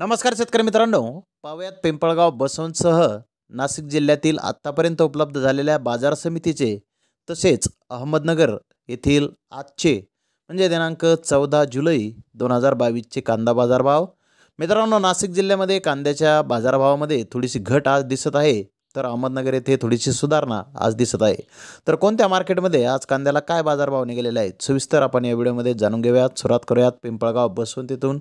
नमस्कार शेतकरी मित्रांनो पावयात पिंपळगाव बसवंतसह नाशिक जिल्ह्यातील आत्तापर्यंत उपलब्ध झालेल्या बाजार समितीचे तसेच अहमदनगर येथील आजचे म्हणजे दिनांक चौदा जुलै दोन हजार बावीसचे कांदा बाजारभाव मित्रांनो नाशिक जिल्ह्यामध्ये कांद्याच्या बाजारभावामध्ये थोडीशी घट आज दिसत आहे तर अहमदनगर येथे थोडीशी सुधारणा आज दिसत आहे तर कोणत्या मार्केटमध्ये आज कांद्याला काय बाजारभाव निघालेला आहेत सविस्तर आपण या व्हिडिओमध्ये जाणून घेऊयात सुरुवात करूयात पिंपळगाव बसवंतीतून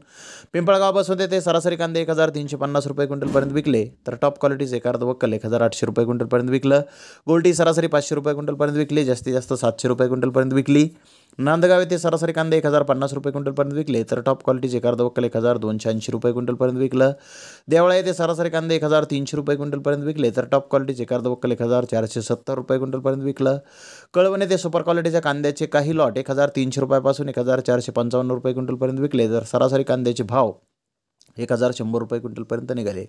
पिंपळगाव बसवंती ते सरासरी कांदे एक हजार तीनशे पन्नास रुपये क्विंटलपर्यंत विकले तर टॉप क्वालिटीचे एक वक्कल एक हजार आठशे रुपये क्विंटलपर्यंत विकलं गोल्टी सरासरी पाचशे रुपये क्विंटलपर्यंत विकली जास्तीत जास्त सातशे रुपये क्विंटलपर्यंत विकली नांदगाव येथे सरासरी कांदा एक हजार पन्नास रुपये क्विंटलपर्यंत विकले तर टॉप क्वालिटीचे कांदा एक हजार दोनशे ऐंशी रुपये क्विंटलपर्यंत विकलं देवळा येथे सरासरी कांदा एक हजार तीनशे रुपये क्विंटलपर्यंत विकले तर टॉप क्वालिटीचे कांदा एक हजार चारशे सत्तर रुपये क्विंटलपर्यंत विकलं कळवण येथे सुपर क्वालिटीच्या कांद्याचे काही लॉट एक हजार तीनशे रुपयापासून एक हजार चारशे पंचावन्न रुपये क्विंटलपर्यंत विकले तर सरासरी कांद्याचे भाव एक हजार शंभर रुपये क्विंटलपर्यंत निघाले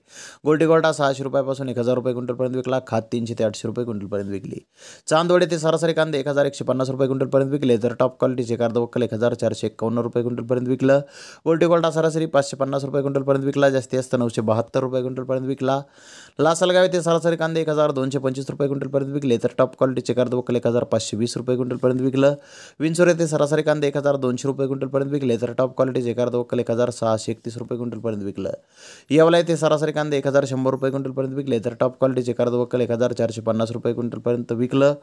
गोल्टीगोल्टा सहाशे रुपयापासून एक हजार रुपये क्विंटलपर्यंत विकला खात तीनशे ते आठशे रुपये क्विंटलपर्यंत विकली चांदवडे ते सरासरी कांदे एक हजार एकशे पन्नास रुपये क्विंटलपर्यंत विकले तर टॉप क्वालिटीचे कांदा वक्कल एक हजार चारशे एकावन्न रुपये क्विंटलपर्यंत विकलं गोल्टीगोल्टा सरासरी पाचशे पन्नास रुपये क्विंटलपर्यंत विकला जास्ती असतं नऊशे बहात्तर रुपये क्विंटलपर्यंत विकला लासलगाव येथे सरासरी कांदे एक हजार दोनशे पंचवीस रुपये क्विंटलपर्यंत विकले तर टॉप क्वालिटीचे कांदा वक्कल एक हजार पाचशे वीस रुपये क्विंटलपर्यंत विकलं विंचोर येथे सरासरी कांदे एक हजार दोनशे रुपये क्विंटलपर्यंत विकले तर टॉप क्वालिटीचे कांदा वक्कल एक हजार सहाशे एकतीस रुपये क्विंटलपर्यंत रुपयापर्यंत विकलं येवला येथे सरासरी कांदे एक हजार शंभर रुपये क्विंटलपर्यंत विकले तर टॉप क्वालिटीचे वक्कल एक हजार चारशे पन्नास रुपये क्विंटलपर्यंत विकलं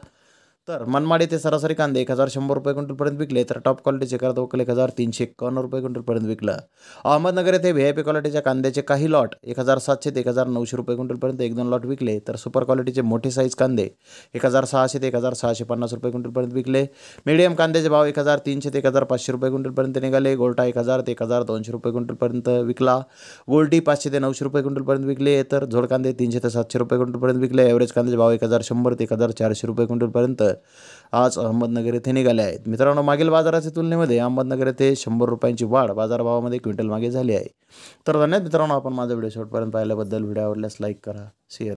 तर मनमाड येथे सरासरी कांदे एक हजार शंभर रुपये क्विंटलपर्यंत विकले तर टॉप क्वालिटीचे कर्दवकल एक हजार तीनशे एक्कावन्न रुपये क्विंटलपर्यंत विकलं अहमदनगर येथे व्ही आय पी क्वालिटीच्या कांद्याचे काही लॉट एक हजार सातशे ते एक हजार नऊशे रुपये क्विंटलपर्यंत एक दोन लॉट विकले तर सुपर क्वालिटीचे मोठे साईज कांदे एक हजार सहाशे ते एक हजार सहाशे पन्नास रुपये क्विंटलपर्यंत विकले मीडियम कांद्याचे भाव एक हजार तीनशे ते एक हजार पाचशे रुपये क्विंटलपर्यंत निघाले गोल्टा एक हजार ते एक हजार दोनशे रुपये क्विंटलपर्यंत विकला गोल्टी पाचशे ते नऊशे रुपये क्विंटलपर्यंत विकले तर झोड कांदे तीनशे ते सातशे रुपये क्विंटलपर्यंत विकले ॲव्हरेज कांद्याचे भाव एक हजार शंभर ते एक हजार चारशे रुपये क्विंटलपर्यंत दर आज अहमदनगर येथे निघाले आहेत मित्रांनो मागील बाजाराच्या तुलनेमध्ये अहमदनगर येथे शंभर रुपयांची वाढ बाजारभावामध्ये क्विंटल मागे झाली आहे तर धन्यवाद मित्रांनो आपण माझा व्हिडिओ शॉर्टपर्यंत पाहिल्याबद्दल व्हिडिओ आवडल्यास लाईक करा शेअर